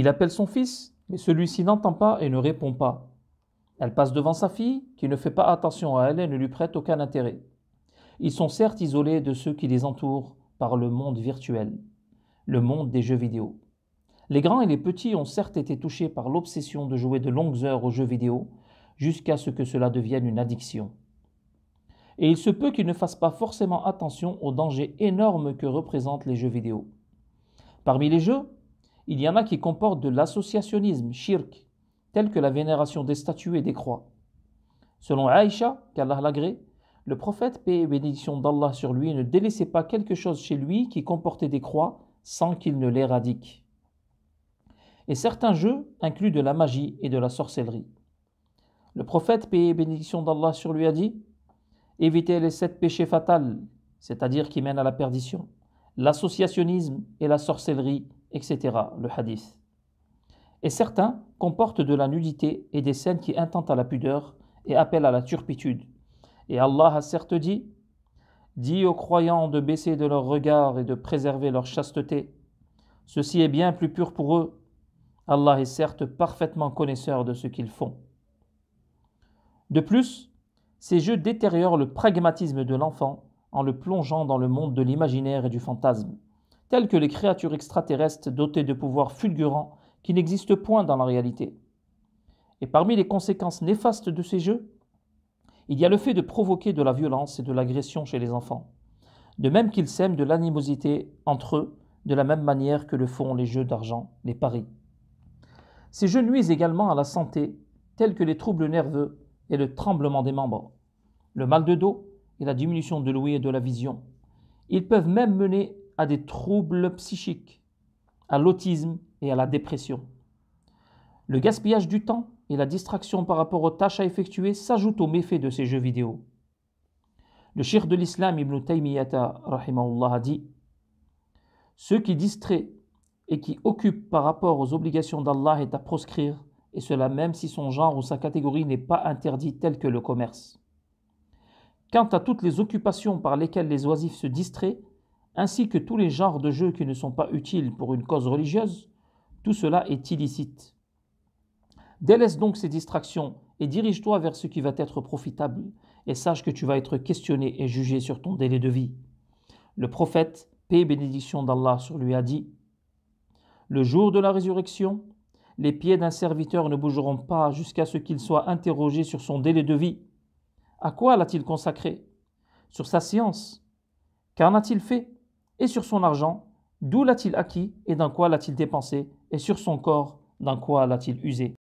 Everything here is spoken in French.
Il appelle son fils, mais celui-ci n'entend pas et ne répond pas. Elle passe devant sa fille, qui ne fait pas attention à elle et ne lui prête aucun intérêt. Ils sont certes isolés de ceux qui les entourent par le monde virtuel, le monde des jeux vidéo. Les grands et les petits ont certes été touchés par l'obsession de jouer de longues heures aux jeux vidéo, jusqu'à ce que cela devienne une addiction. Et il se peut qu'ils ne fassent pas forcément attention aux dangers énormes que représentent les jeux vidéo. Parmi les jeux, il y en a qui comportent de l'associationnisme, shirk, tel que la vénération des statues et des croix. Selon Aïcha, qu'Allah l'agrée, le prophète, paix et bénédiction d'Allah sur lui, ne délaissait pas quelque chose chez lui qui comportait des croix sans qu'il ne l'éradique. Et certains jeux incluent de la magie et de la sorcellerie. Le prophète, paix et bénédiction d'Allah sur lui, a dit Évitez les sept péchés fatals, c'est-à-dire qui mènent à la perdition, l'associationnisme et la sorcellerie, etc. Le hadith. Et certains comportent de la nudité et des scènes qui intentent à la pudeur et appellent à la turpitude. Et Allah a certes dit Dis aux croyants de baisser de leur regard et de préserver leur chasteté. Ceci est bien plus pur pour eux. Allah est certes parfaitement connaisseur de ce qu'ils font. De plus, ces jeux détériorent le pragmatisme de l'enfant en le plongeant dans le monde de l'imaginaire et du fantasme tels que les créatures extraterrestres dotées de pouvoirs fulgurants qui n'existent point dans la réalité. Et parmi les conséquences néfastes de ces jeux, il y a le fait de provoquer de la violence et de l'agression chez les enfants, de même qu'ils sèment de l'animosité entre eux, de la même manière que le font les jeux d'argent, les paris. Ces jeux nuisent également à la santé, tels que les troubles nerveux et le tremblement des membres, le mal de dos et la diminution de l'ouïe et de la vision. Ils peuvent même mener à des troubles psychiques, à l'autisme et à la dépression. Le gaspillage du temps et la distraction par rapport aux tâches à effectuer s'ajoutent aux méfaits de ces jeux vidéo. Le chir de l'islam Ibn Taymiyyah a dit Ceux qui distraient et qui occupent par rapport aux obligations d'Allah est à proscrire, et cela même si son genre ou sa catégorie n'est pas interdit tel que le commerce. Quant à toutes les occupations par lesquelles les oisifs se distraient, ainsi que tous les genres de jeux qui ne sont pas utiles pour une cause religieuse, tout cela est illicite. Délaisse donc ces distractions et dirige-toi vers ce qui va être profitable, et sache que tu vas être questionné et jugé sur ton délai de vie. Le prophète, paix et bénédiction d'Allah sur lui, a dit Le jour de la résurrection, les pieds d'un serviteur ne bougeront pas jusqu'à ce qu'il soit interrogé sur son délai de vie. À quoi l'a-t-il consacré Sur sa science. Qu'en a-t-il fait et sur son argent, d'où l'a-t-il acquis et dans quoi l'a-t-il dépensé, et sur son corps, dans quoi l'a-t-il usé